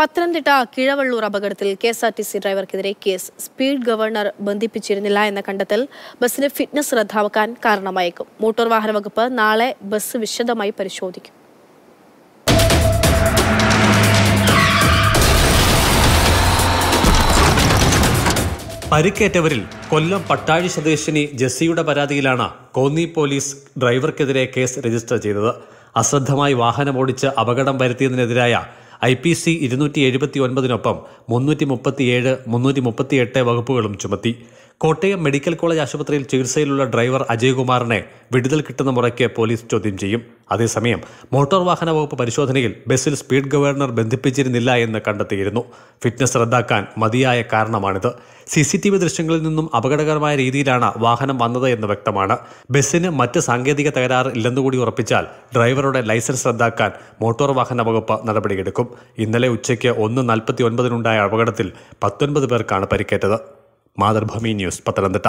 പത്തനംതിട്ട കിഴവള്ളൂർ അപകടത്തിൽ K S R T C ഡ്രൈവർക്കെതിരെ case speed governor ബന്ധിപ്പിച്ചിരുന്നില്ല എന്ന കണ്ടെത്തൽ ബസ്സിന് ഫിറ്റ്നസ് റദ്ദാക്കാൻ കാരണമായേക്കും മോട്ടോർ വാഹന വകുപ്പ് നാളെ ബസ് വിശദമായി പരിശോധിക്കും പരിക്കേറ്റവരിൽ കൊല്ലം പട്ടാഴി സ്വദേശിനി ജെസ്സിയുടെ പരാതിയിലാണ് കോന്നി പോലീസ് ഡ്രൈവർക്കെതിരെ കേസ് രജിസ്റ്റർ ചെയ്തത് അശ്രദ്ധമായി വാഹനമോടിച്ച് അപകടം വരുത്തിയതിനെതിരായ ഐ പി സി ഇരുന്നൂറ്റി എഴുപത്തി ഒൻപതിനൊപ്പം മുന്നൂറ്റി മുപ്പത്തിയേഴ് മുന്നൂറ്റി മുപ്പത്തി എട്ട് വകുപ്പുകളും ചുമത്തി കോട്ടയം മെഡിക്കൽ കോളേജ് ആശുപത്രിയിൽ ചികിത്സയിലുള്ള ഡ്രൈവർ അജയ്കുമാറിനെ വിടുതൽ കിട്ടുന്ന മുറയ്ക്ക് പോലീസ് ചോദ്യം ചെയ്യും അതേസമയം മോട്ടോർ വാഹന വകുപ്പ് പരിശോധനയിൽ ബസ്സിൽ സ്പീഡ് ഗവർണർ ബന്ധിപ്പിച്ചിരുന്നില്ല എന്ന് കണ്ടെത്തിയിരുന്നു ഫിറ്റ്നസ് റദ്ദാക്കാൻ മതിയായ കാരണമാണിത് സി സി ടി വി ദൃശ്യങ്ങളിൽ നിന്നും അപകടകരമായ രീതിയിലാണ് വാഹനം വന്നത് എന്ന് വ്യക്തമാണ് ബസ്സിന് മറ്റ് സാങ്കേതിക തകരാറ് ഇല്ലെന്നുകൂടി ഉറപ്പിച്ചാൽ ഡ്രൈവറുടെ ലൈസൻസ് റദ്ദാക്കാൻ മോട്ടോർ വാഹന വകുപ്പ് നടപടിയെടുക്കും ഇന്നലെ ഉച്ചയ്ക്ക് ഒന്ന് നാൽപ്പത്തി ഒൻപതിനുണ്ടായ അപകടത്തിൽ പത്തൊൻപത് പേർക്കാണ് പരിക്കേറ്റത് മാതൃഭൂമി ന്യൂസ് പത്തനംതിട്ട